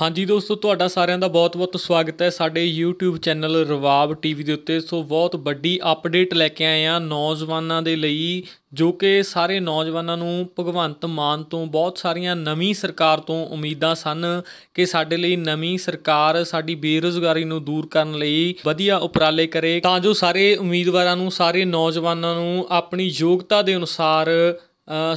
ਹਾਂਜੀ ਦੋਸਤੋ ਤੁਹਾਡਾ ਸਾਰਿਆਂ ਦਾ ਬਹੁਤ-ਬਹੁਤ ਸਵਾਗਤ ਹੈ ਸਾਡੇ YouTube ਚੈਨਲ ਰਵਾਬ ਟੀਵੀ ਦੇ ਉੱਤੇ ਸੋ ਬਹੁਤ ਵੱਡੀ ਅਪਡੇਟ ਲੈ ਕੇ ਆਏ ਆ ਨੌਜਵਾਨਾਂ ਦੇ ਲਈ ਜੋ ਕਿ ਸਾਰੇ ਨੌਜਵਾਨਾਂ ਨੂੰ ਭਗਵੰਤ ਮਾਨ ਤੋਂ ਬਹੁਤ ਸਾਰੀਆਂ ਨਵੀਂ ਸਰਕਾਰ ਤੋਂ ਉਮੀਦਾਂ ਸਨ ਕਿ ਸਾਡੇ ਲਈ ਨਵੀਂ ਸਰਕਾਰ ਸਾਡੀ ਬੇਰੋਜ਼ਗਾਰੀ ਨੂੰ ਦੂਰ ਕਰਨ ਲਈ ਵਧੀਆ ਉਪਰਾਲੇ ਕਰੇ ਤਾਂ ਜੋ ਸਾਰੇ ਉਮੀਦਵਾਰਾਂ ਨੂੰ ਸਾਰੇ ਨੌਜਵਾਨਾਂ ਨੂੰ ਆਪਣੀ ਯੋਗਤਾ ਦੇ ਅਨੁਸਾਰ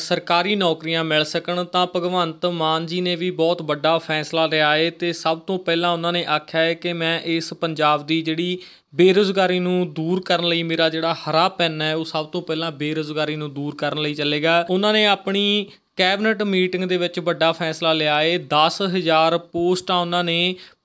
ਸਰਕਾਰੀ ਨੌਕਰੀਆਂ ਮਿਲ ਸਕਣ ਤਾਂ ਭਗਵੰਤ ਮਾਨ ਜੀ ਨੇ ਵੀ ਬਹੁਤ ਵੱਡਾ ਫੈਸਲਾ ਲਿਆ ਏ ਤੇ ਸਭ ਤੋਂ ਪਹਿਲਾਂ ਉਹਨਾਂ ਨੇ ਆਖਿਆ ਹੈ ਕਿ ਮੈਂ ਇਸ ਪੰਜਾਬ ਦੀ ਜਿਹੜੀ ਬੇਰੋਜ਼ਗਾਰੀ ਨੂੰ ਦੂਰ ਕਰਨ ਲਈ ਮੇਰਾ ਜਿਹੜਾ ਹਰਾ ਪੈਨ ਹੈ ਉਹ ਸਭ ਤੋਂ ਪਹਿਲਾਂ ਬੇਰੋਜ਼ਗਾਰੀ ਨੂੰ ਦੂਰ ਕਰਨ ਲਈ ਚੱਲੇਗਾ ਉਹਨਾਂ ਨੇ ਆਪਣੀ ਕੈਬਨਿਟ ਮੀਟਿੰਗ ਦੇ ਵਿੱਚ ਵੱਡਾ ਫੈਸਲਾ ਲਿਆ ਏ 10000 ਪੋਸਟਾਂ ਉਹਨਾਂ ਨੇ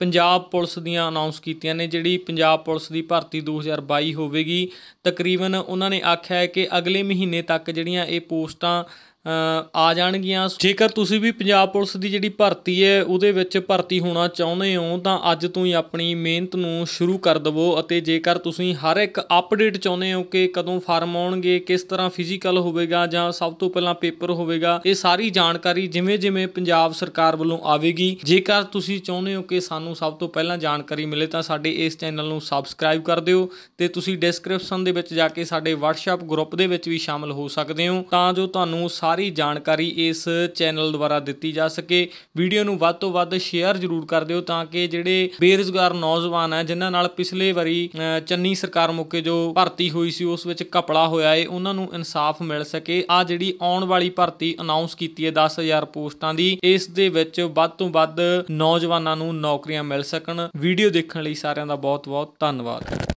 ਪੰਜਾਬ ਪੁਲਿਸ ਦੀਆਂ ਅਨਾਉਂਸ ਕੀਤੀਆਂ ਨੇ ਜਿਹੜੀ ਪੰਜਾਬ ਪੁਲਿਸ ਦੀ ਭਰਤੀ 2022 ਹੋਵੇਗੀ ਤਕਰੀਬਨ ਉਹਨਾਂ ਨੇ ਆਖਿਆ ਹੈ ਕਿ ਅਗਲੇ ਮਹੀਨੇ ਤੱਕ ਜਿਹੜੀਆਂ ਇਹ ਪੋਸਟਾਂ ਆ ਜਾਣਗੀਆਂ ਜੇਕਰ ਤੁਸੀਂ ਵੀ ਪੰਜਾਬ ਪੁਲਿਸ ਦੀ ਜਿਹੜੀ ਭਰਤੀ ਹੈ ਉਹਦੇ ਵਿੱਚ ਭਰਤੀ ਹੋਣਾ ਚਾਹੁੰਦੇ ਹੋ ਤਾਂ ਅੱਜ ਤੋਂ ਹੀ ਆਪਣੀ ਮਿਹਨਤ ਨੂੰ ਸ਼ੁਰੂ ਕਰ ਦਿਵੋ ਅਤੇ ਜੇਕਰ ਤੁਸੀਂ ਹਰ ਇੱਕ ਅਪਡੇਟ ਚਾਹੁੰਦੇ ਹੋ ਕਿ ਕਦੋਂ ਫਾਰਮ ਆਉਣਗੇ ਕਿਸ ਤਰ੍ਹਾਂ ਫਿਜ਼ੀਕਲ ਹੋਵੇਗਾ ਜਾਂ ਸਭ ਤੋਂ ਪਹਿਲਾਂ ਪੇਪਰ ਹੋਵੇਗਾ ਇਹ ਸਾਰੀ ਜਾਣਕਾਰੀ ਜਿਵੇਂ-ਜਿਵੇਂ ਪੰਜਾਬ ਸਰਕਾਰ ਵੱਲੋਂ ਆਵੇਗੀ ਜੇਕਰ ਤੁਸੀਂ ਚਾਹੁੰਦੇ ਹੋ ਕਿ ਸਾਨੂੰ ਸਭ ਤੋਂ ਪਹਿਲਾਂ ਜਾਣਕਾਰੀ ਮਿਲੇ ਤਾਂ ਸਾਡੇ ਇਸ ਚੈਨਲ ਨੂੰ ਸਬਸਕ੍ਰਾਈਬ ਕਰ ਦਿਓ ਤੇ ਤੁਸੀਂ ਡਿਸਕ੍ਰਿਪਸ਼ਨ ਦੇ ਵਿੱਚ ਜਾ ਕੇ ਸਾਡੇ WhatsApp ਗਰੁੱਪ ਦੇ ਵਿੱਚ ਵੀ ਸ਼ਾਮਲ ਹੋ ਸਕਦੇ ਹੋ ਤਾਂ ਜੋ ਤੁਹਾਨੂੰ ਸਾਰੀ ਸਾਰੀ ਜਾਣਕਾਰੀ ਇਸ ਚੈਨਲ ਦੁਆਰਾ ਦਿੱਤੀ ਜਾ ਸਕੇ ਵੀਡੀਓ ਨੂੰ ਵੱਧ ਤੋਂ ਵੱਧ ਸ਼ੇਅਰ ਜ਼ਰੂਰ ਕਰ ਦਿਓ ਤਾਂ ਕਿ ਜਿਹੜੇ ਬੇਰੁਜ਼ਗਾਰ ਨੌਜਵਾਨ ਹੈ ਜਿਨ੍ਹਾਂ ਨਾਲ ਪਿਛਲੇ ਵਾਰੀ ਚੰਨੀ ਸਰਕਾਰ ਮੁੱਕੇ ਜੋ ਭਰਤੀ ਹੋਈ ਸੀ ਉਸ ਵਿੱਚ ਕਪੜਾ ਹੋਇਆ ਏ ਉਹਨਾਂ ਨੂੰ ਇਨਸਾਫ ਮਿਲ ਸਕੇ ਆ ਜਿਹੜੀ ਆਉਣ ਵਾਲੀ ਭਰਤੀ ਅਨਾਉਂਸ ਕੀਤੀ ਹੈ 10000 ਪੋਸਟਾਂ ਦੀ ਇਸ ਦੇ ਵਿੱਚ ਵੱਧ ਤੋਂ ਵੱਧ ਨੌਜਵਾਨਾਂ ਨੂੰ ਨੌਕਰੀਆਂ ਮਿਲ ਸਕਣ ਵੀਡੀਓ ਦੇਖਣ ਲਈ ਸਾਰਿਆਂ ਦਾ ਬਹੁਤ ਬਹੁਤ ਧੰਨਵਾਦ